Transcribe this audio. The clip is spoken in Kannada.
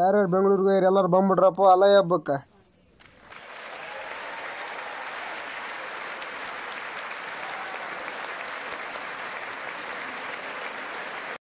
ಯಾರ್ಯಾರು ಬೆಂಗಳೂರಿಗೆ ಎಲ್ಲರೂ ಬಂದ್ಬಿಟ್ರಪ್ಪ ಅಲಯ ಹಬ್ಬಕ್ಕ